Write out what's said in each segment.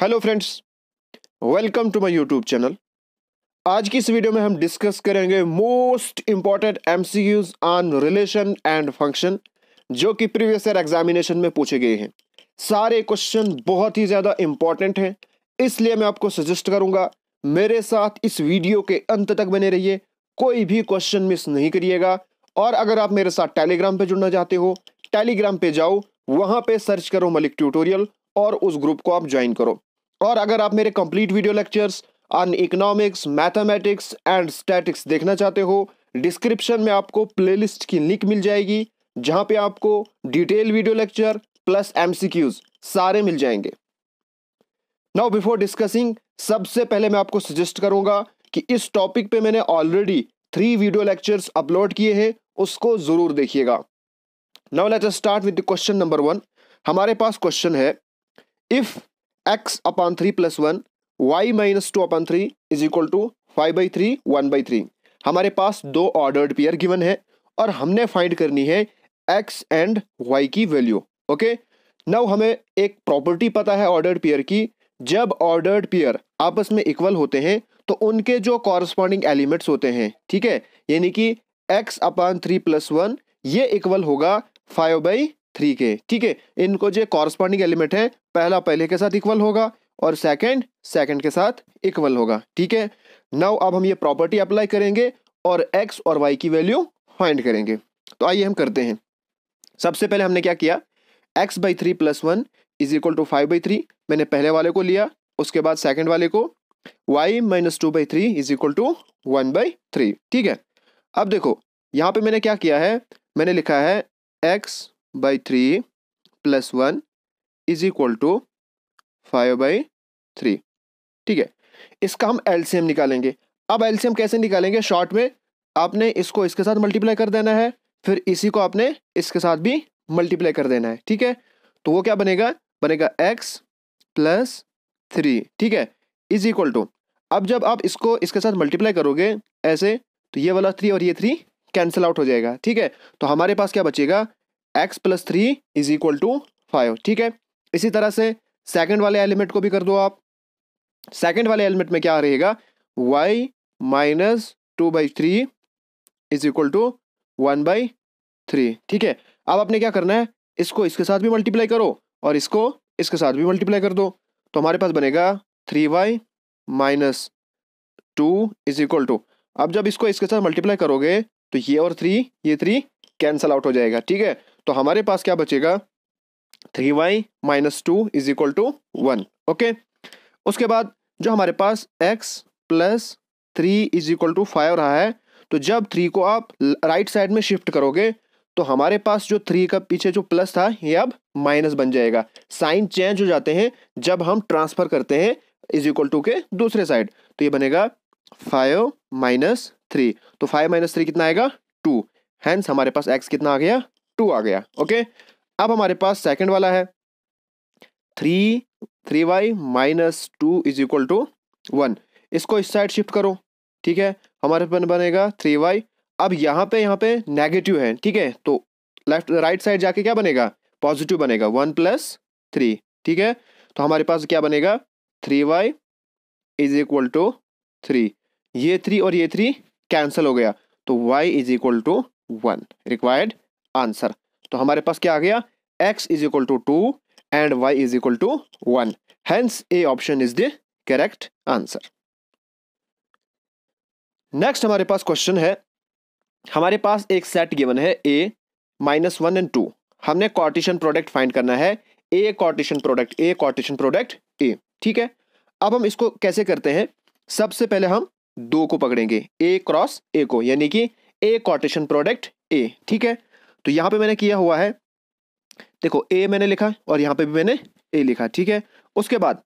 Hello friends welcome to my YouTube channel आज की इस वीडियो में हम डिस्कस करेंगे most important MCQs on relation and function जो कि प्रीवियस ईयर एग्जामिनेशन में पूछे गए हैं सारे क्वेश्चन बहुत ही ज़्यादा इंपॉर्टेंट हैं इसलिए मैं आपको सजेस्ट करूंगा मेरे साथ इस वीडियो के अंत तक बने रहिए कोई भी क्वेश्चन मिस नहीं करिएगा और अगर आप मेरे साथ टेलीग्राम पर जुड़ना चाहते हो टेलीग्राम पर जाओ वहां पे सर्च करो मलिक ट्यूटोरियल और उस ग्रुप को आप ज्वाइन करो और अगर आप मेरे complete video lectures on economics mathematics and statics देखना चाहते हो डिस्क्रिप्शन में आपको प्लेलिस्ट की लिंक मिल जाएगी जहां पे आपको detail video lecture plus MCQs सारे मिल जाएंगे नाउ बिफोर डिस्कसिंग सबसे पहले मैं आपको सजेस्ट करूंगा कि इस टॉपिक पे मैंने already three video lectures upload किए हैं उसको जरूर देखिएगा now let start with question number one हमारे पास क्वेश्चन है if x upon 3 plus 1 y minus two upon three is equal to five by three one by three हमारे पास दो ऑर्डर्ड पेयर गिवन है और हमने फाइंड करनी है एक्स एंड वाई की वैल्यू ओके नाउ हमें एक प्रॉपर्टी पता है ऑर्डर्ड पेयर की जब ऑर्डर्ड पेयर आपस में इक्वल होते हैं तो उनके जो कॉरस्पॉन्डिंग एलिमेंट्स होते हैं ठीक है यानी कि x upon three plus one ये इक्वल होगा फाइव बाई थ्री के ठीक है इनको जो कॉरस्पॉन्डिंग एलिमेंट है पहला पहले के साथ इक्वल होगा और सेकंड सेकंड के साथ इक्वल होगा ठीक है नाउ अब हम ये प्रॉपर्टी अप्लाई करेंगे और एक्स और वाई की वैल्यू फाइंड करेंगे तो आइए हम करते हैं सबसे पहले हमने क्या किया x by three plus one is equal to five by three मैंने पहले वाले को लिया उसके बाद सेकंड वाले को y minus two by three is equal to one by three ठीक है अब देखो यहाँ पे मैंने क्या किया है मैंने लिखा है x by 3 plus one is equal to five by three ठीक है इसका हम एलसीएम निकालेंगे अब एलसीएम कैसे निकालेंगे शॉर्ट में आपने इसको इसके साथ मल्टीप्लाई कर देना है फिर इसी को आपने इसके साथ भी मल्टीप्लाई कर देना है ठीक है तो वो क्या बनेगा बनेगा एक्स प्लस थ्री ठीक है इज इक्वल टू अब जब आप इसको इसके साथ मल्टीप्लाई करोगे ऐसे तो ये वाला थ्री और ये थ्री कैंसिल आउट हो जाएगा ठीक है तो हमारे पास क्या बचेगा x plus three is equal to five ठीक है इसी तरह से सेकंड वाले एलिमेंट को भी कर दो आप सेकंड वाले एलिमेंट में क्या रहेगा y minus two by three is equal to one by three ठीक है अब आपने क्या करना है इसको इसके साथ भी मल्टीप्लाई करो और इसको इसके साथ भी मल्टीप्लाई कर दो तो हमारे पास बनेगा three y minus two is equal to अब जब इसको इसके साथ मल्टीप्लाई करोगे तो ये और थ्री ये थ्री कैंसल आउट हो जाएगा ठीक है तो हमारे पास क्या बचेगा three y minus two is equal to one okay उसके बाद जो हमारे पास x plus three is equal to five रहा है तो जब थ्री को आप राइट साइड में शिफ्ट करोगे तो हमारे पास जो थ्री का पीछे जो प्लस था ये अब माइनस बन जाएगा साइन चेंज हो जाते हैं जब हम ट्रांसफर करते हैं इज इक्वल टू के दूसरे साइड तो ये बनेगा फाइव माइनस थ्री तो फाइव माइनस थ्री कितना आएगा टू हैंस हमारे पास एक्स कितना आ गया टू आ गया ओके अब हमारे पास सेकंड वाला है three three y minus two is equal to one इसको इस साइड शिफ्ट करो ठीक है हमारे पास बनेगा थ्री वाई अब यहाँ पे यहाँ पे नेगेटिव है ठीक है तो लेफ्ट राइट साइड जाके क्या बनेगा पॉजिटिव बनेगा वन प्लस थ्री ठीक है तो हमारे पास क्या बनेगा three y is equal to three ये थ्री और ये थ्री कैंसिल हो गया तो y is equal to one required answer तो हमारे पास क्या आ गया x is equal to two and y is equal to one hence A option is the correct answer next हमारे पास क्वेश्चन है हमारे पास एक सेट गिवन है A minus one and two हमने कॉर्टिशन प्रोडक्ट फाइंड करना है ए कॉर्टिशन प्रोडक्ट ए कॉर्टिशन प्रोडक्ट ए ठीक है अब हम इसको कैसे करते हैं सबसे पहले हम दो को पकड़ेंगे ए क्रॉस ए को यानी कि ए कॉर्टिशन प्रोडक्ट ए ठीक है तो यहाँ पे मैंने किया हुआ है देखो ए मैंने लिखा और यहाँ पे भी मैंने ए लिखा ठीक है उसके बाद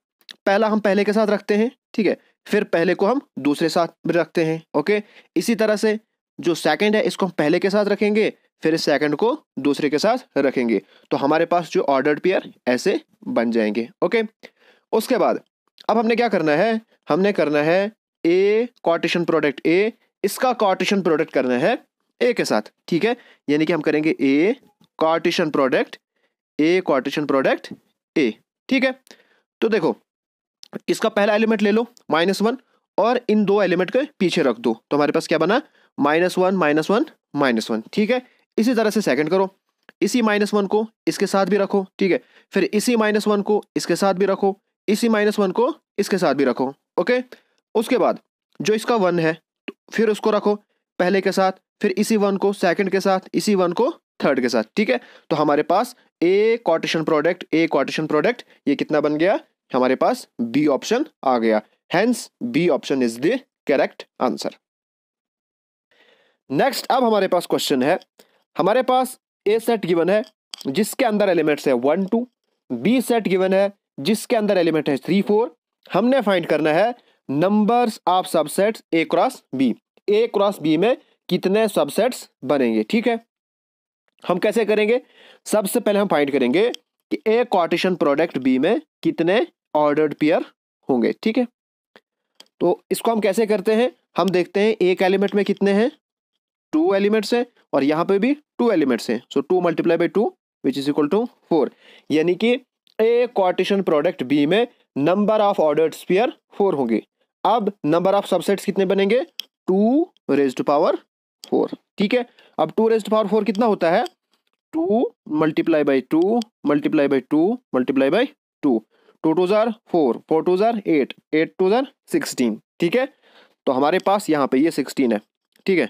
पहला हम पहले के साथ रखते हैं ठीक है फिर पहले को हम दूसरे साथ रखते हैं ओके इसी तरह से जो सेकंड है इसको हम पहले के साथ रखेंगे फिर इस सेकंड को दूसरे के साथ रखेंगे तो हमारे पास जो ऑर्डर्ड पेयर ऐसे बन जाएंगे ओके उसके बाद अब हमने क्या करना है हमने करना है ए कॉटेशन प्रोडक्ट ए इसका कॉटेशन प्रोडक्ट करना है ए के साथ ठीक है यानी कि हम करेंगे A Cartesian product A Cartesian product A ठीक है तो देखो इसका पहला एलिमेंट ले लो माइनस वन और इन दो एलिमेंट के पीछे रख दो तो हमारे पास क्या बना minus one minus one minus one ठीक है इसी तरह से सेकंड करो इसी माइनस वन को इसके साथ भी रखो ठीक है फिर इसी माइनस वन को इसके साथ भी रखो इसी माइनस वन को इसके साथ भी रखो ओके उसके बाद जो इसका वन है तो फिर उसको रखो पहले के साथ फिर इसी वन को सेकंड के साथ इसी वन को थर्ड के साथ ठीक है तो हमारे पास ए कॉटेशन प्रोडक्ट ए कॉटेशन प्रोडक्ट ये कितना बन गया हमारे पास बी ऑप्शन आ गया hence B option is the correct answer next अब हमारे पास क्वेश्चन है हमारे पास ए सेट गिवन है जिसके अंदर एलिमेंट्स है one two B set given है जिसके अंदर एलिमेंट है थ्री फोर हमने फाइंड करना है numbers of subsets A cross B A cross B में कितने सबसेट्स बनेंगे ठीक है हम कैसे करेंगे सबसे पहले हम फाइंड करेंगे कि ए कॉटिशन प्रोडक्ट बी में कितने ऑर्डर्ड पेयर होंगे ठीक है तो इसको हम कैसे करते हैं हम देखते हैं एक एलिमेंट में कितने हैं टू एलिमेंट्स हैं और यहाँ पे भी टू एलिमेंट्स हैं so two multiply by two which is equal to four यानी कि ए कॉटिशन प्रोडक्ट बी में number of ordered pair four होंगे अब नंबर ऑफ सबसेट्स कितने बनेंगे two raise to power four ठीक है अब टू रेस्ट पावर फोर कितना होता है two multiply by two multiply by two multiply by two two two जार फोर फोर टू जार एट एट टू जार सिक्सटीन ठीक है तो हमारे पास यहाँ पे ये सिक्सटीन है ठीक है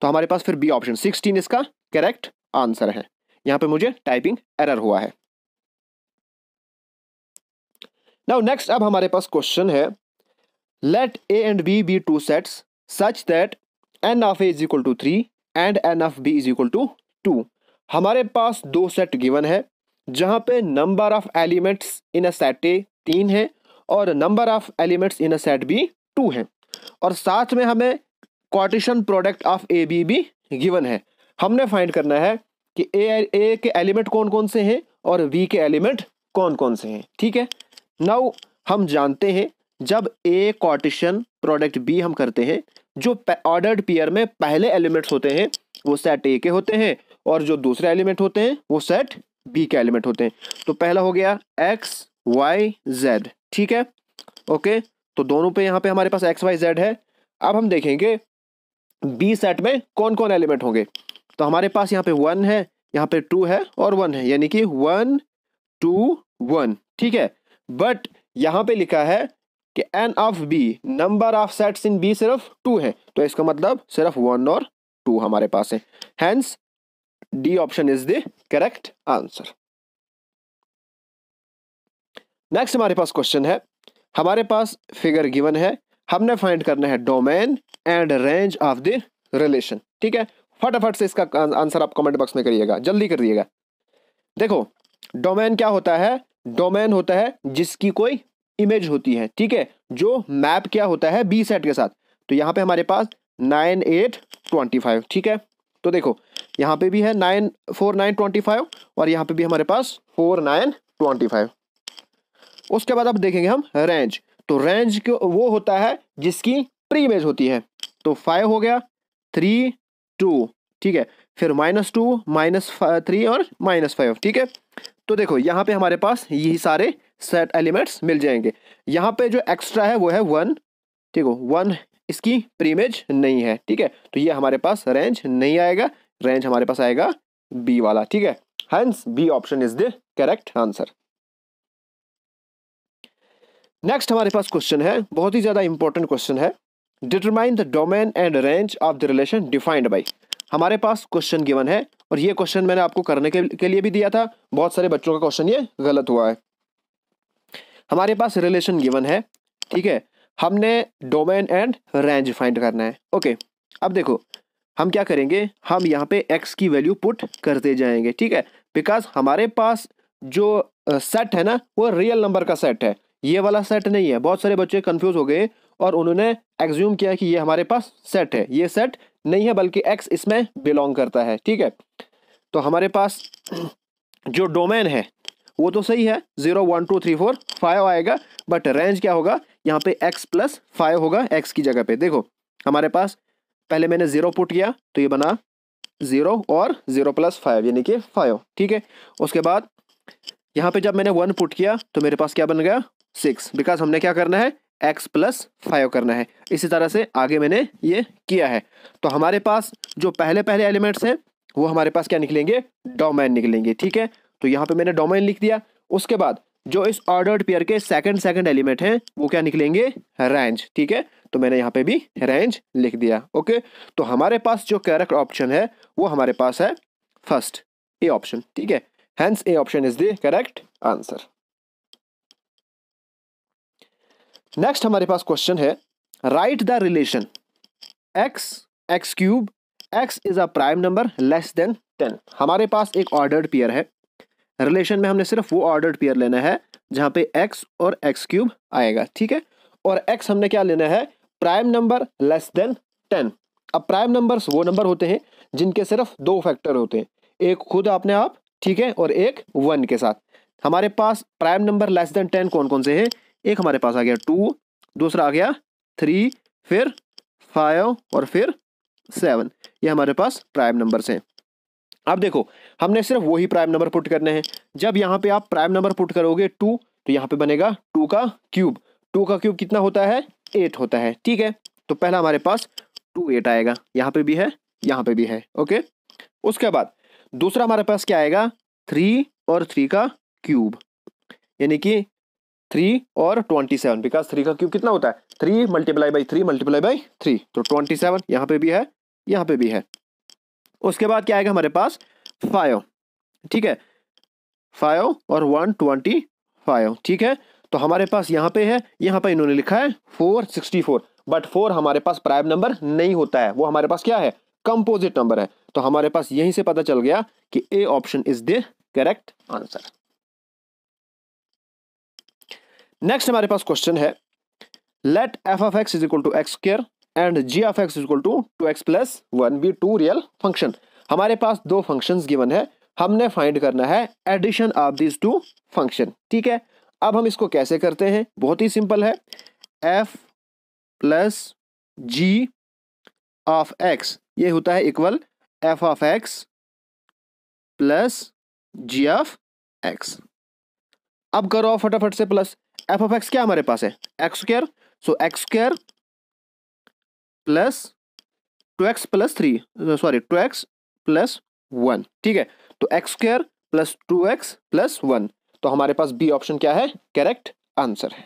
तो हमारे पास फिर बी ऑप्शन सिक्सटीन इसका करेक्ट आंसर है यहाँ पे मुझे टाइपिंग एरर हुआ है नाउ नेक्स्ट अब हमारे पास क्वेश्चन है let A and B be two sets such that n of A is equal to three and n of B is equal to two हमारे पास दो सेट गिवन है जहाँ पे number of elements in a set A तीन है और number of elements in a set B two है और साथ में हमें Cartesian product of A B भी गिवन है हमने फाइंड करना है कि ए ए के एलिमेंट कौन कौन से हैं और बी के एलिमेंट कौन कौन से हैं ठीक है नाउ हम जानते हैं जब ए क्वार्टिशन प्रोडक्ट बी हम करते हैं जो ऑर्डर्ड पेयर में पहले एलिमेंट्स होते हैं वो सेट ए के होते हैं और जो दूसरे एलिमेंट होते हैं वो सेट बी के एलिमेंट होते हैं तो पहला हो गया एक्स वाई जेड ठीक है ओके तो दोनों पे यहाँ पे हमारे पास एक्स वाई जेड है अब हम देखेंगे बी सेट में कौन कौन एलिमेंट होंगे तो हमारे पास यहाँ पे वन है यहाँ पे टू है और वन है यानी कि वन टू वन ठीक है बट यहाँ पे लिखा है कि n of B number of sets in B सिर्फ टू है तो इसका मतलब सिर्फ वन और टू हमारे पास है hence D option is the correct answer next हमारे पास क्वेश्चन है हमारे पास फिगर गिवन है हमने फाइंड करना है domain and range of the relation ठीक है फटाफट से इसका आंसर आप कमेंट बॉक्स में करिएगा जल्दी कर दिएगा देखो डोमेन क्या होता है डोमेन होता है जिसकी कोई इमेज होती है ठीक है जो मैप क्या होता है बी सेट के साथ तो यहाँ पे हमारे पास नाइन एट ट्वेंटी फाइव ठीक है तो देखो यहाँ पे भी है nine four nine twenty five और यहाँ पे भी हमारे पास फोर नाइन ट्वेंटी फाइव उसके बाद अब देखेंगे हम रेंज तो रेंज वो होता है जिसकी प्री इमेज होती है तो फाइव हो गया थ्री टू ठीक है फिर माइनस टू माइनस थ्री और माइनस फाइव ठीक है तो देखो यहाँ पे हमारे पास यही सारे सेट एलिमेंट्स मिल जाएंगे यहाँ पे जो एक्स्ट्रा है वो है वन ठीक हो वन इसकी प्रीमेज नहीं है ठीक है तो ये हमारे पास रेंज नहीं आएगा रेंज हमारे पास आएगा बी वाला ठीक है hence B option is the correct answer next हमारे पास क्वेश्चन है बहुत ही ज्यादा इंपॉर्टेंट क्वेश्चन है determine the domain and range of the relation defined by हमारे पास क्वेश्चन गिवन है और ये क्वेश्चन मैंने आपको करने के, के लिए भी दिया था बहुत सारे बच्चों का क्वेश्चन ये गलत हुआ है हमारे पास रिलेशन गिवन है ठीक है हमने डोमेन एंड रेंज फाइंड करना है ओके अब देखो हम क्या करेंगे हम यहाँ पे एक्स की वैल्यू पुट करते जाएंगे ठीक है बिकॉज हमारे पास जो सेट है ना वो रियल नंबर का सेट है ये वाला सेट नहीं है बहुत सारे बच्चे कंफ्यूज हो गए और उन्होंने एग्ज्यूम किया कि ये हमारे पास सेट है ये सेट नहीं है बल्कि एक्स इसमें बिलोंग करता है ठीक है तो हमारे पास जो डोमेन है वो तो सही है zero one two three four five आएगा बट रेंज क्या होगा यहाँ पे एक्स प्लस फाइव होगा एक्स की जगह पे देखो हमारे पास पहले मैंने जीरो पुट किया तो ये बना जीरो और जीरो प्लस फाइव यानी कि फाइव ठीक है उसके बाद यहाँ पे जब मैंने वन पुट किया तो मेरे पास क्या बन गया सिक्स बिकॉज हमने क्या करना है एक्स प्लस फाइव करना है इसी तरह से आगे मैंने ये किया है तो हमारे पास जो पहले पहले एलिमेंट्स हैं वो हमारे पास क्या निकलेंगे डोमेन निकलेंगे ठीक है तो यहाँ पे मैंने डोमेन लिख दिया उसके बाद जो इस ऑर्डर्ड पेयर के सेकंड सेकंड एलिमेंट हैं वो क्या निकलेंगे रेंज ठीक है तो मैंने यहाँ पे भी रेंज लिख दिया ओके तो हमारे पास जो कैरेक्ट ऑप्शन है वो हमारे पास है फर्स्ट ए ऑप्शन ठीक है hence A option is the correct answer next हमारे पास क्वेश्चन है write the relation x x cube x is a prime number less than ten हमारे पास एक ऑर्डर्ड पेयर है रिलेशन में हमने सिर्फ वो ऑर्डर्ड पेयर लेना है जहाँ पे एक्स और एक्स क्यूब आएगा ठीक है और एक्स हमने क्या लेना है prime number less than ten अब प्राइम नंबर्स वो नंबर होते हैं जिनके सिर्फ दो फैक्टर होते हैं एक खुद अपने आप ठीक है और एक वन के साथ हमारे पास prime number less than ten कौन कौन से हैं एक हमारे पास आ गया टू दूसरा आ गया थ्री फिर फाइव और फिर सेवन ये हमारे पास प्राइम नंबर्स हैं अब देखो हमने सिर्फ वही प्राइम नंबर पुट करने हैं जब यहाँ पे आप प्राइम नंबर पुट करोगे टू तो यहाँ पे बनेगा टू का क्यूब टू का क्यूब कितना होता है एट होता है ठीक है तो पहला हमारे पास टू एट आएगा यहाँ पे भी है यहाँ पे भी है ओके उसके बाद दूसरा हमारे पास क्या आएगा थ्री और थ्री का क्यूब यानी कि थ्री और ट्वेंटी सेवन बिकॉज थ्री का क्यूब कितना होता है three multiply by three multiply by three तो ट्वेंटी सेवन यहाँ पे भी है यहाँ पे भी है उसके बाद क्या आएगा हमारे पास फाइव ठीक है फाइव और वन ट्वेंटी फाइव ठीक है तो हमारे पास यहाँ पे है यहाँ पे इन्होंने लिखा है four sixty four but four हमारे पास प्राइम नंबर नहीं होता है वो हमारे पास क्या है कंपोजिट नंबर है तो हमारे पास यहीं से पता चल गया कि A option is the correct answer next हमारे पास क्वेश्चन है let f of x is equal to x square and g of x is equal to two x plus one be two real function हमारे पास दो functions given है हमने find करना है addition of this two function ठीक है अब हम इसको कैसे करते हैं बहुत ही सिंपल है f plus g of x ये होता है equal f of x plus g of x अब करो फटाफट से प्लस एफ ऑफ एक्स क्या हमारे पास है x square so x square plus two x plus three sorry two x plus one ठीक है तो x square plus two x plus one तो हमारे पास बी ऑप्शन क्या है करेक्ट आंसर है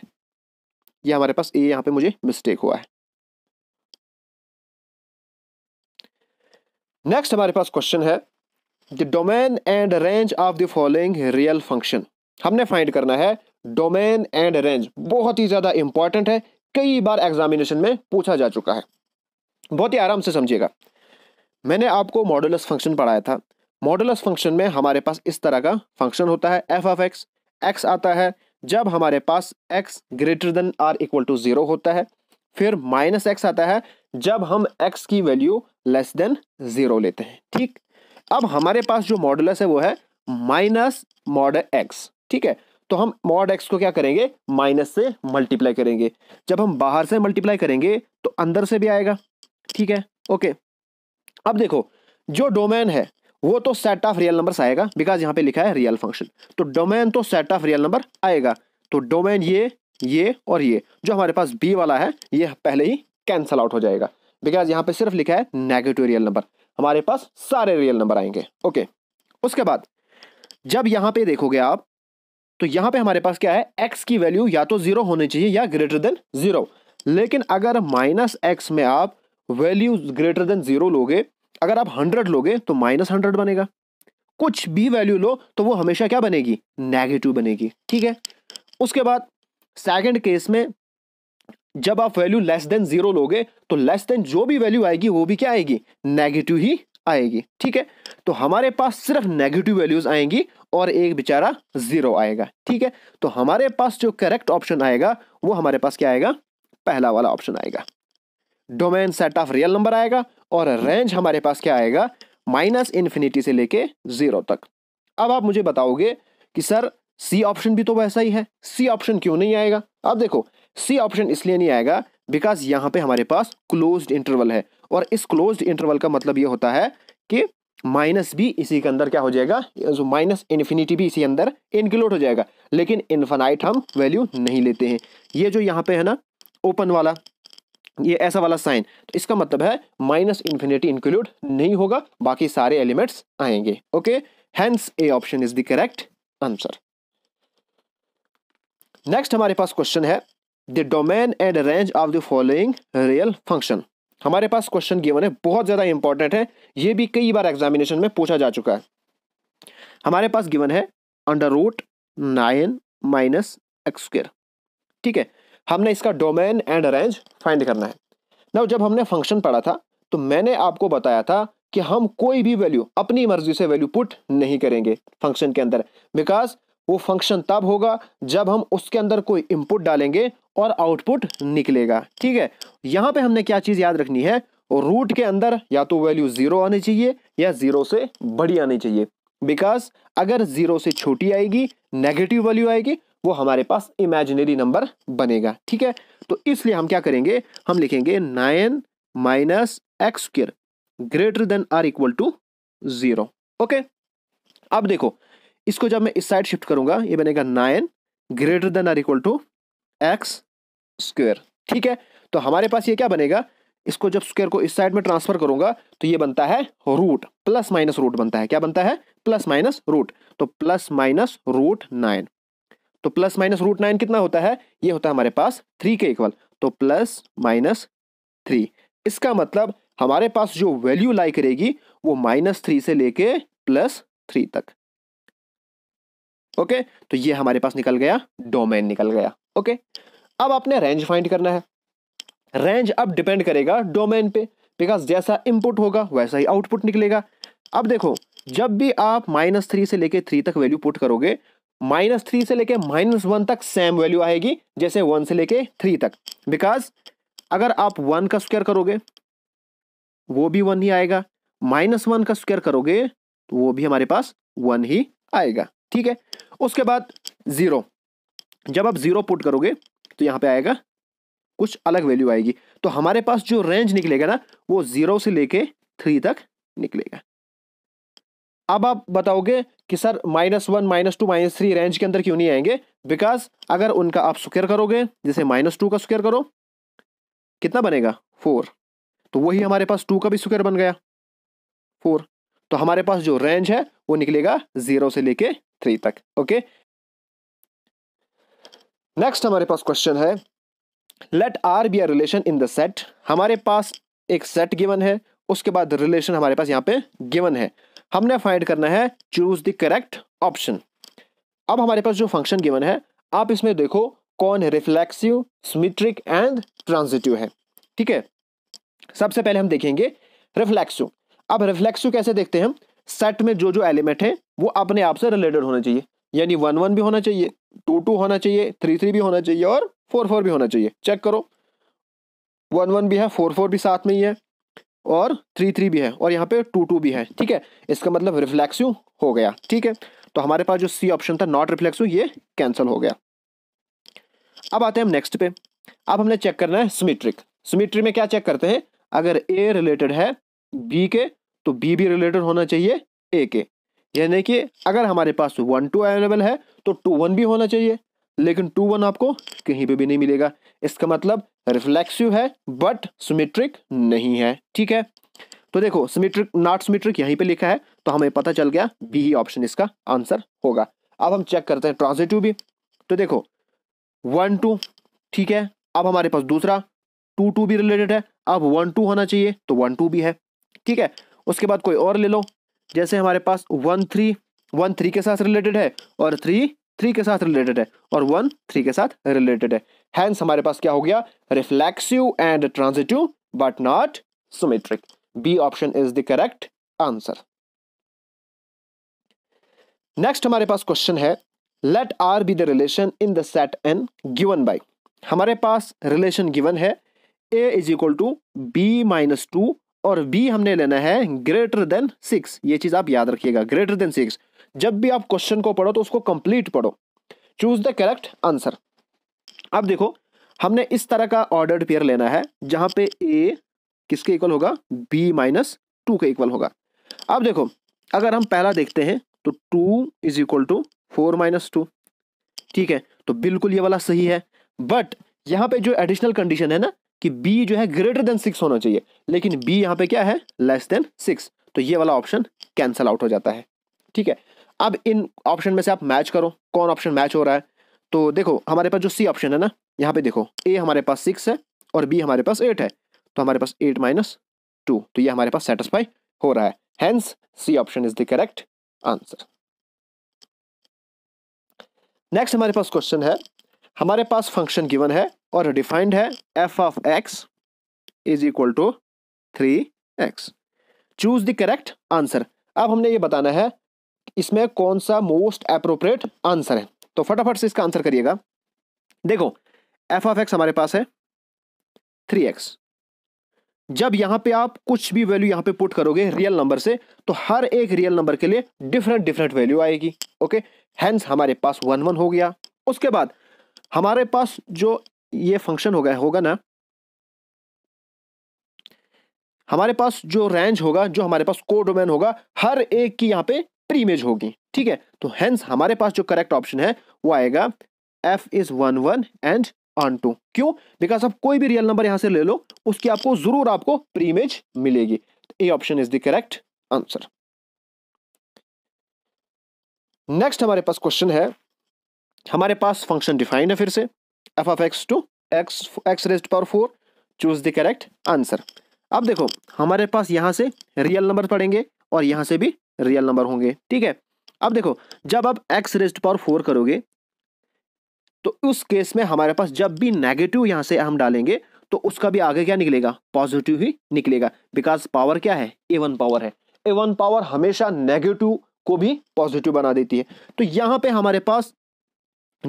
ये हमारे पास ए यहाँ पे मुझे मिस्टेक हुआ है नेक्स्ट हमारे पास क्वेश्चन है the domain and range of the following real function हमने फाइंड करना है डोमेन एंड रेंज बहुत ही ज्यादा इंपॉर्टेंट है कई बार एग्जामिनेशन में पूछा जा चुका है बहुत ही आराम से समझिएगा मैंने आपको मॉडुलस फंक्शन पढ़ाया था मॉडुलस फंक्शन में हमारे पास इस तरह का फंक्शन होता है एफ ऑफ एक्स एक्स आता है जब हमारे पास x greater than or equal to zero होता है फिर माइनस एक्स आता है जब हम एक्स की वैल्यू लेस देन जीरो लेते हैं ठीक अब हमारे पास जो मॉडुलस है वो है माइनस मॉड एक्स ठीक है तो हम मॉड एक्स को क्या करेंगे माइनस से मल्टीप्लाई करेंगे जब हम बाहर से मल्टीप्लाई करेंगे तो अंदर से भी आएगा ठीक है ओके अब देखो जो डोमेन है वो तो सेट ऑफ रियल नंबर्स आएगा बिकॉज यहाँ पे लिखा है रियल फंक्शन तो डोमेन तो सेट ऑफ रियल नंबर आएगा तो डोमेन ये ये और ये जो हमारे पास बी वाला है ये पहले ही कैंसल आउट हो जाएगा बिकॉज यहाँ पे सिर्फ लिखा है नेगेटिव रियल नंबर हमारे पास सारे रियल नंबर आएंगे ओके उसके बाद जब यहाँ पे देखोगे आप तो यहाँ पे हमारे पास क्या है एक्स की वैल्यू या तो जीरो होनी चाहिए या ग्रेटर देन जीरो लेकिन अगर माइनस एक्स में आप वैल्यू ग्रेटर देन जीरो लोगे अगर आप हंड्रेड लोगे तो माइनस हंड्रेड बनेगा कुछ भी वैल्यू लो तो वो हमेशा क्या बनेगी नेगेटिव बनेगी ठीक है उसके बाद सेकंड केस में जब आप वैल्यू लेस देन जीरो लोगे तो लेस देन जो भी वैल्यू आएगी वो भी क्या आएगी नेगेटिव ही आएगी ठीक है तो हमारे पास सिर्फ नेगेटिव वैल्यूज आएंगी और एक बेचारा जीरो आएगा ठीक है तो हमारे पास जो करेक्ट ऑप्शन आएगा वो हमारे पास क्या आएगा पहला वाला ऑप्शन आएगा domain set of real number आएगा और रेंज हमारे पास क्या आएगा माइनस इन्फिनिटी से लेके जीरो तक अब आप मुझे बताओगे कि सर सी ऑप्शन भी तो वैसा ही है सी ऑप्शन क्यों नहीं आएगा अब देखो सी ऑप्शन इसलिए नहीं आएगा बिकॉज यहाँ पे हमारे पास क्लोज्ड इंटरवल है और इस क्लोज्ड इंटरवल का मतलब ये होता है कि माइनस भी इसी के अंदर क्या हो जाएगा माइनस इन्फिनिटी भी इसी अंदर इनक्लूड हो जाएगा लेकिन इन्फाइट हम वैल्यू नहीं लेते हैं ये जो यहाँ पे है ना ओपन वाला ये ऐसा वाला साइन तो इसका मतलब है माइनस इन्फिनिटी इंक्लूड नहीं होगा बाकी सारे एलिमेंट्स आएंगे okay hence A option is the correct answer next हमारे पास क्वेश्चन है the domain and range of the following real function हमारे पास क्वेश्चन गिवन है बहुत ज़्यादा इंपॉर्टेंट है ये भी कई बार एग्जामिनेशन में पूछा जा चुका है हमारे पास गिवन है under root nine minus x square ठीक है हमने इसका डोमेन एंड रेंज फाइंड करना है ना जब हमने फंक्शन पढ़ा था तो मैंने आपको बताया था कि हम कोई भी वैल्यू अपनी मर्जी से वैल्यू पुट नहीं करेंगे फंक्शन के अंदर बिकॉज वो फंक्शन तब होगा जब हम उसके अंदर कोई इनपुट डालेंगे और आउटपुट निकलेगा ठीक है यहाँ पे हमने क्या चीज़ याद रखनी है रूट के अंदर या तो वैल्यू ज़ीरो आनी चाहिए या ज़ीरो से बड़ी आनी चाहिए बिकॉज अगर ज़ीरो से छोटी आएगी नेगेटिव वैल्यू आएगी वो हमारे पास इमेजिनरी नंबर बनेगा ठीक है तो इसलिए हम क्या करेंगे हम लिखेंगे nine minus x square greater than or equal to zero okay अब देखो इसको जब मैं इस साइड शिफ्ट करूंगा ये बनेगा nine greater than or equal to x square ठीक है तो हमारे पास ये क्या बनेगा इसको जब स्क्वायर को इस साइड में ट्रांसफर करूंगा तो ये बनता है रूट प्लस माइनस रूट बनता है क्या बनता है प्लस माइनस रूट तो प्लस माइनस रूट नाइन तो प्लस माइनस रूट नाइन कितना होता है ये होता है हमारे पास थ्री के इक्वल तो प्लस माइनस थ्री इसका मतलब हमारे पास जो वैल्यू लाई करेगी वो माइनस थ्री से लेके प्लस थ्री तक ओके तो ये हमारे पास निकल गया डोमेन निकल गया ओके अब आपने रेंज फाइंड करना है रेंज अब डिपेंड करेगा डोमेन पे बिकॉज जैसा इनपुट होगा वैसा ही आउटपुट निकलेगा अब देखो जब भी आप माइनस थ्री से लेके थ्री तक वैल्यू पुट करोगे माइनस थ्री से लेके माइनस वन तक सेम वैल्यू आएगी जैसे वन से लेके थ्री तक बिकॉज अगर आप वन का स्क्वायर करोगे वो भी वन ही आएगा माइनस वन का स्क्वायर करोगे तो वो भी हमारे पास वन ही आएगा ठीक है उसके बाद जीरो जब आप जीरो पुट करोगे तो यहाँ पे आएगा कुछ अलग वैल्यू आएगी तो हमारे पास जो रेंज निकलेगा ना वो जीरो से लेके थ्री तक निकलेगा अब आप बताओगे कि sir minus one minus two minus three range के अंदर क्यों नहीं आएंगे बिकॉज अगर उनका आप स्क्र करोगे जैसे माइनस टू का स्क्र करो कितना बनेगा फोर तो वही हमारे पास टू का भी स्क्र बन गया फोर तो हमारे पास जो रेंज है वो निकलेगा जीरो से लेके थ्री तक ओके नेक्स्ट हमारे पास क्वेश्चन है let R be R relation in the set हमारे पास एक सेट गिवन है उसके बाद रिलेशन हमारे पास यहाँ पे गिवन है हमने फाइंड करना है चूज द करेक्ट ऑप्शन अब हमारे पास जो फंक्शन गिवन है आप इसमें देखो कौन रिफ्लेक्सिव सिमेट्रिक एंड ट्रांजिटिव है ठीक है सबसे पहले हम देखेंगे रिफ्लेक्सिव अब रिफ्लेक्सिव कैसे देखते हैं हम सेट में जो जो एलिमेंट है वो अपने आप से रिलेटेड होना चाहिए यानी वन वन भी होना चाहिए टू टू होना चाहिए थ्री थ्री भी होना चाहिए और फोर फोर भी होना चाहिए चेक करो वन वन भी है फोर फोर भी साथ में ही है और थ्री थ्री भी है और यहाँ पे टू टू भी है ठीक है इसका मतलब रिफ्लेक्सिव हो गया ठीक है तो हमारे पास जो सी ऑप्शन था नॉट रिफ्लेक्सिव ये कैंसिल हो गया अब आते हैं हम नेक्स्ट पे अब हमने चेक करना है सिमेट्रिक सिमेट्री में क्या चेक करते हैं अगर ए रिलेटेड है बी के तो बी भी रिलेटेड होना चाहिए ए के यानी कि अगर हमारे पास वन टू अवेलेबल है तो टू वन भी होना चाहिए लेकिन टू वन आपको कहीं पे भी नहीं मिलेगा इसका मतलब रिफ्लेक्सिव है बट सिमेट्रिक नहीं है ठीक है तो देखो सिमेट्रिक नॉट सिमेट्रिक यहीं पे लिखा है तो हमें पता चल गया बी ही ऑप्शन इसका आंसर होगा अब हम चेक करते हैं ट्रांजिटिव भी तो देखो वन टू ठीक है अब हमारे पास दूसरा टू टू भी रिलेटेड है अब वन टू होना चाहिए तो वन टू भी है ठीक है उसके बाद कोई और ले लो जैसे हमारे पास वन थ्री वन थ्री के साथ रिलेटेड है और थ्री थ्री के साथ रिलेटेड है और वन थ्री के साथ रिलेटेड है हैंस हमारे पास क्या हो गया reflexive and transitive but not symmetric B option is the correct answer next हमारे पास क्वेश्चन है let R be the relation in the set N given by हमारे पास रिलेशन गिवन है a is equal to b minus two और b हमने लेना है ग्रेटर देन सिक्स ये चीज आप याद रखिएगा ग्रेटर देन सिक्स जब भी आप क्वेश्चन को पढ़ो तो उसको कंप्लीट पढ़ो चूज द करेक्ट आंसर अब देखो हमने इस तरह का ऑर्डर्ड पेयर लेना है जहां पे ए किसके इक्वल होगा बी माइनस टू के इक्वल होगा अब देखो अगर हम पहला देखते हैं तो two is equal to four minus two ठीक है तो बिल्कुल ये वाला सही है बट यहाँ पे जो एडिशनल कंडीशन है ना कि बी जो है ग्रेटर देन सिक्स होना चाहिए लेकिन बी यहाँ पे क्या है लेस देन सिक्स तो ये वाला ऑप्शन कैंसल आउट हो जाता है ठीक है अब इन ऑप्शन में से आप मैच करो कौन ऑप्शन मैच हो रहा है तो देखो हमारे पास जो सी ऑप्शन है ना यहाँ पे देखो ए हमारे पास सिक्स है और बी हमारे पास एट है तो हमारे पास एट माइनस टू तो ये हमारे पास सेटिस्फाई हो रहा है hence C option is the correct answer next हमारे पास क्वेश्चन है हमारे पास फंक्शन गिवन है और डिफाइंड है f of x is equal to three x choose the correct answer अब हमने ये बताना है इसमें कौन सा मोस्ट अप्रोप्रिएट आंसर है तो फटाफट से इसका आंसर करिएगा देखो एफ ऑफ एक्स हमारे पास है थ्री एक्स जब यहां पे आप कुछ भी वैल्यू यहां पे पुट करोगे रियल नंबर से तो हर एक रियल नंबर के लिए डिफरेंट डिफरेंट वैल्यू आएगी ओके हैंस हमारे पास वन वन हो गया उसके बाद हमारे पास जो ये फंक्शन हो गया होगा ना हमारे पास जो रेंज होगा जो हमारे पास कोडोमेन होगा हर एक की यहाँ पे प्री इमेज होगी ठीक है तो हेंस हमारे पास जो करेक्ट ऑप्शन है वो आएगा f is one one and onto क्यों बिकॉज आप कोई भी रियल नंबर यहां से ले लो उसकी आपको जरूर आपको प्री इमेज मिलेगी a option is the correct answer next हमारे पास क्वेश्चन है हमारे पास फंक्शन डिफाइंड है फिर से f of x to x x raised power four choose the correct answer अब देखो हमारे पास यहां से रियल नंबर पढ़ेंगे और यहां से भी रियल नंबर होंगे ठीक है अब देखो जब आप एक्स रेस्ट पावर फोर करोगे तो उस केस में हमारे पास जब भी नेगेटिव यहां से हम डालेंगे तो उसका भी आगे क्या निकलेगा पॉजिटिव ही निकलेगा बिकॉज पावर क्या है ए वन पावर है ए वन पावर हमेशा नेगेटिव को भी पॉजिटिव बना देती है तो यहां पे हमारे पास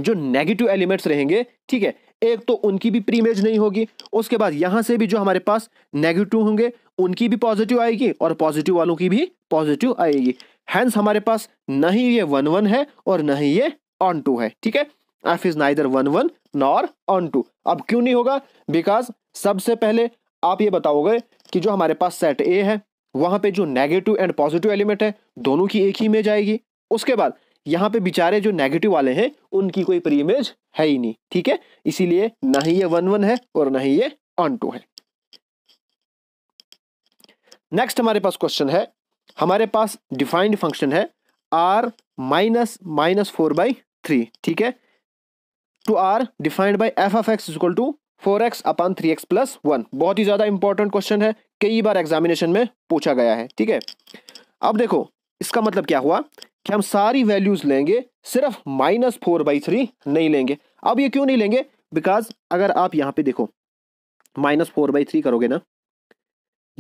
जो नेगेटिव एलिमेंट्स रहेंगे ठीक है एक तो उनकी भी प्री इमेज नहीं होगी उसके बाद यहाँ से भी जो हमारे पास नेगेटिव होंगे उनकी भी पॉजिटिव आएगी और पॉजिटिव वालों की भी पॉजिटिव आएगी हैंस हमारे पास न ही ये वन वन है और ना ही ये ऑन टू है ठीक है f is neither one one nor onto अब क्यों नहीं होगा बिकॉज सबसे पहले आप ये बताओगे कि जो हमारे पास सेट ए है वहां पे जो नेगेटिव एंड पॉजिटिव एलिमेंट है दोनों की एक ही इमेज आएगी उसके बाद यहाँ पे बेचारे जो नेगेटिव वाले हैं उनकी कोई प्री इमेज है ही नहीं ठीक है इसीलिए ना ही ये वन वन है और ना ही ये ऑन टू है नेक्स्ट हमारे पास क्वेश्चन है हमारे पास डिफाइंड फंक्शन है R minus minus four by three ठीक है to R defined by f of x equal to four x upon three x plus one बहुत ही ज़्यादा इंपॉर्टेंट क्वेश्चन है कई बार एग्जामिनेशन में पूछा गया है ठीक है अब देखो इसका मतलब क्या हुआ कि हम सारी वैल्यूज लेंगे सिर्फ माइनस फोर बाई थ्री नहीं लेंगे अब ये क्यों नहीं लेंगे बिकॉज अगर आप यहाँ पे देखो माइनस फोर बाई थ्री करोगे ना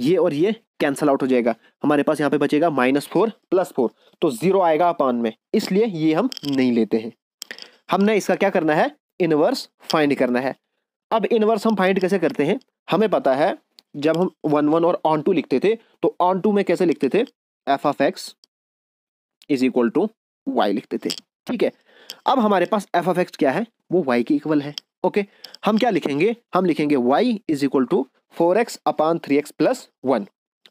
ये और ये कैंसिल आउट हो जाएगा हमारे पास यहाँ पे बचेगा माइनस फोर प्लस फोर तो जीरो आएगा अपान में इसलिए ये हम नहीं लेते हैं हमने इसका क्या करना है इनवर्स फाइंड करना है अब इनवर्स हम फाइंड कैसे करते हैं हमें पता है जब हम वन वन और ऑन टू लिखते थे तो ऑन टू में कैसे लिखते थे f of x is equal to y लिखते थे ठीक है अब हमारे पास एफ ऑफ एक्स क्या है वो वाई के इक्वल है ओके हम क्या लिखेंगे हम लिखेंगे y is equal to four x upon three x plus one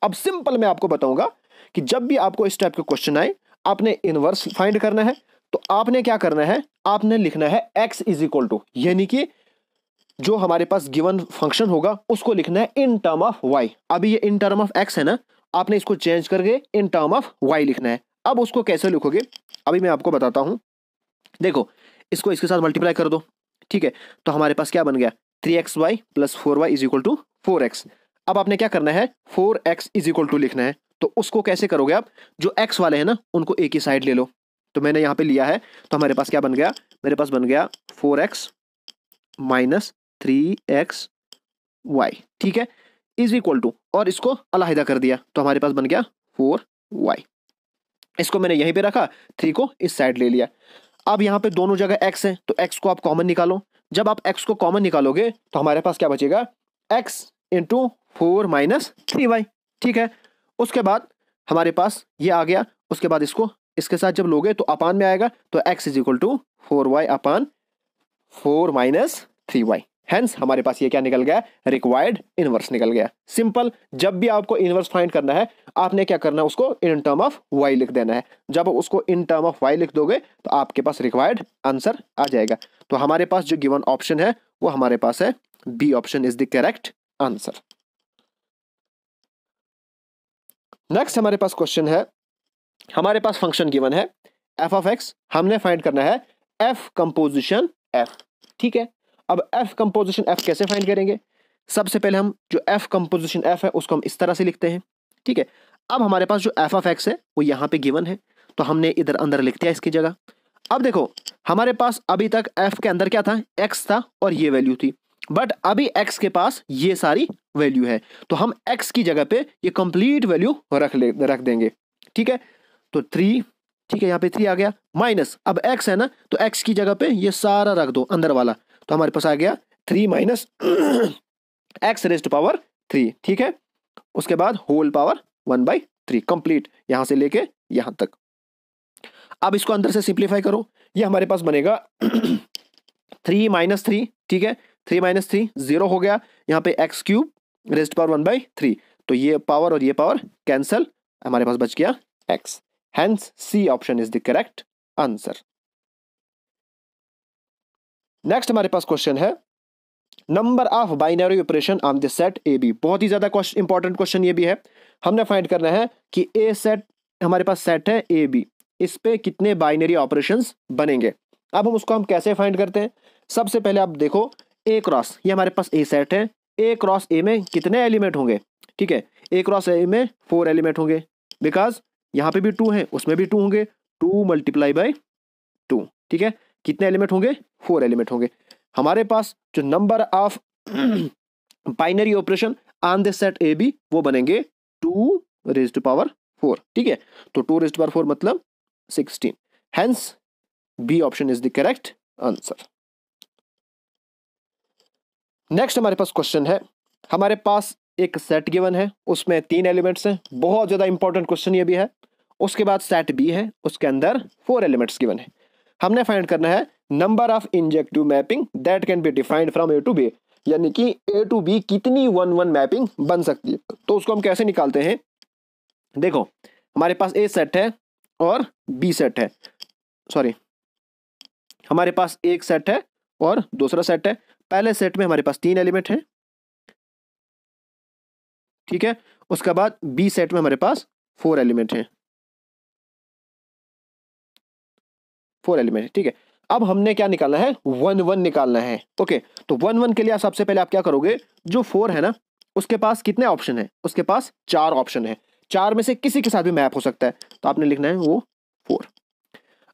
अब सिंपल मैं आपको बताऊंगा कि जब भी आपको इस टाइप के क्वेश्चन आए आपने इनवर्स फाइंड करना है तो आपने क्या करना है आपने लिखना है एक्स इज इक्वल टू यानी कि जो हमारे पास गिवन फंक्शन होगा उसको लिखना है इन टर्म ऑफ वाई अभी ये इन टर्म ऑफ एक्स है ना आपने इसको चेंज करके इन टर्म ऑफ वाई लिखना है अब उसको कैसे लिखोगे अभी मैं आपको बताता हूँ देखो इसको इसके साथ मल्टीप्लाई कर दो ठीक है तो हमारे पास क्या बन गया three x y plus four y is equal to four x अब आपने क्या करना है four x is equal to लिखना है तो उसको कैसे करोगे आप जो एक्स वाले हैं ना उनको एक ही साइड ले लो तो मैंने यहाँ पे लिया है तो हमारे पास क्या बन गया मेरे पास बन गया four x minus three x y ठीक है इज इक्वल टू और इसको अलाहिदा कर दिया तो हमारे पास बन गया फोर वाई इसको मैंने यहीं पे रखा थ्री को इस साइड ले लिया अब यहाँ पे दोनों जगह एक्स है तो एक्स को आप कॉमन निकालो जब आप एक्स को कॉमन निकालोगे तो हमारे पास क्या बचेगा x into four minus three y ठीक है उसके बाद हमारे पास ये आ गया उसके बाद इसको इसके साथ जब लोगे तो अपान में आएगा तो x is equal to four y upon four minus three y hence हमारे पास ये क्या निकल गया रिक्वायर्ड इनवर्स निकल गया सिंपल जब भी आपको इनवर्स फाइंड करना है आपने क्या करना है उसको इन टर्म ऑफ वाई लिख देना है जब उसको इन टर्म ऑफ वाई लिख दोगे तो आपके पास रिक्वायर्ड आंसर आ जाएगा तो हमारे पास जो गिवन ऑप्शन है वो हमारे पास है B option is the correct answer next हमारे पास क्वेश्चन है हमारे पास फंक्शन गिवन है एफ ऑफ एक्स हमने फाइंड करना है एफ कंपोजिशन एफ ठीक है अब एफ कंपोजिशन एफ कैसे फाइंड करेंगे सबसे पहले हम जो एफ कंपोजिशन एफ है उसको हम इस तरह से लिखते हैं ठीक है अब हमारे पास जो एफ ऑफ एक्स है वो यहाँ पे गिवन है तो हमने इधर अंदर लिख दिया इसकी जगह अब देखो हमारे पास अभी तक एफ के अंदर क्या था एक्स था और ये वैल्यू थी बट अभी एक्स के पास ये सारी वैल्यू है तो हम एक्स की जगह पे ये कंप्लीट वैल्यू रख ले रख देंगे ठीक है तो थ्री ठीक है यहाँ पे थ्री आ गया माइनस अब एक्स है ना तो एक्स की जगह पे ये सारा रख दो अंदर वाला तो हमारे पास आ गया three minus x raised power three ठीक है उसके बाद whole power one by three complete यहां से लेके यहां तक अब इसको अंदर से सिंप्लीफाई करो ये हमारे पास बनेगा थ्री माइनस थ्री ठीक है थ्री माइनस थ्री जीरो हो गया यहाँ पे x cube raised power one by three तो ये पावर और ये पावर कैंसल हमारे पास बच गया x hence C option is the correct answer next हमारे पास क्वेश्चन है number of binary operation on the set A B बहुत ही ज्यादा इंपॉर्टेंट क्वेश्चन ये भी है हमने फाइंड करना है कि ए सेट हमारे पास सेट है ए बी इस पे कितने बाइनरी ऑपरेशंस बनेंगे अब हम उसको हम कैसे फाइंड करते हैं सबसे पहले आप देखो ए क्रॉस ये हमारे पास ए सेट है ए क्रॉस ए में कितने एलिमेंट होंगे ठीक है ए क्रॉस ए में फोर एलिमेंट होंगे बिकॉज यहाँ पे भी टू है उसमें भी टू होंगे टू मल्टीप्लाई बाई टू ठीक है कितने एलिमेंट होंगे फोर एलिमेंट होंगे हमारे पास जो number of binary operation on the set A B वो बनेंगे two raise to power four ठीक है तो two raise to power four मतलब sixteen hence B option is the correct answer next हमारे पास क्वेश्चन है हमारे पास एक सेट गिवन है उसमें तीन एलिमेंट्स हैं बहुत ज़्यादा इंपॉर्टेंट क्वेश्चन ये भी है उसके बाद सेट बी है उसके अंदर फोर एलिमेंट्स गिवन है हमने फाइंड करना है number of injective mapping that can be defined from A to B यानी कि ए टू बी कितनी वन वन मैपिंग बन सकती है तो उसको हम कैसे निकालते हैं देखो हमारे पास ए सेट है और बी सेट है सॉरी हमारे पास एक सेट है और दूसरा सेट है पहले सेट में हमारे पास तीन एलिमेंट हैं ठीक है उसके बाद बी सेट में हमारे पास फोर एलिमेंट हैं फोर एलिमेंट ठीक है अब हमने क्या निकालना है वन वन निकालना है ओके तो वन वन के लिए आप सबसे पहले आप क्या करोगे जो फोर है ना उसके पास कितने ऑप्शन है उसके पास चार ऑप्शन है चार में से किसी के साथ भी मैप हो सकता है तो आपने लिखना है वो फोर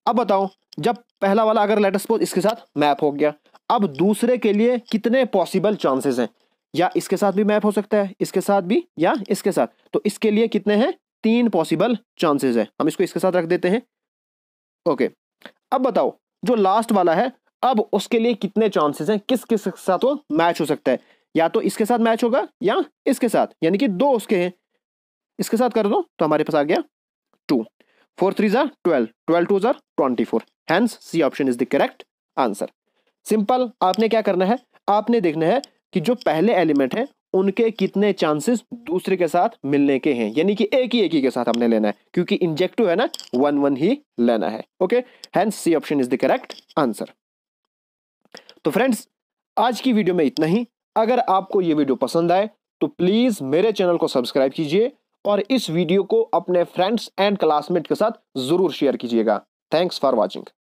अब बताओ जब पहला वाला अगर लेटर सपोज इसके साथ मैप हो गया अब दूसरे के लिए कितने पॉसिबल चांसेस हैं या इसके साथ भी मैप हो सकता है इसके साथ भी या इसके साथ तो इसके लिए कितने हैं तीन पॉसिबल चांसेस हैं हम इसको इसके साथ रख देते हैं ओके okay. अब बताओ जो लास्ट वाला है अब उसके लिए कितने चांसेस हैं किस किस के साथ वो मैच हो सकता है या तो इसके साथ मैच होगा या इसके साथ यानी कि दो उसके हैं इसके साथ कर दो तो हमारे पास आ गया टू फोर थ्री जार ट्वेल्व ट्वेल्व टू जार twenty four hence C option is the correct answer simple आपने क्या करना है आपने देखना है कि जो पहले एलिमेंट है उनके कितने चांसेस दूसरे के साथ मिलने के हैं यानी कि एक ही एक ही के साथ हमने लेना है क्योंकि इंजेक्टिव है ना वन वन ही लेना है okay hence C option is the correct answer तो फ्रेंड्स आज की वीडियो में इतना ही अगर आपको ये वीडियो पसंद आए तो प्लीज मेरे चैनल को सब्सक्राइब कीजिए और इस वीडियो को अपने फ्रेंड्स एंड क्लासमेट के साथ जरूर शेयर कीजिएगा थैंक्स फॉर वॉचिंग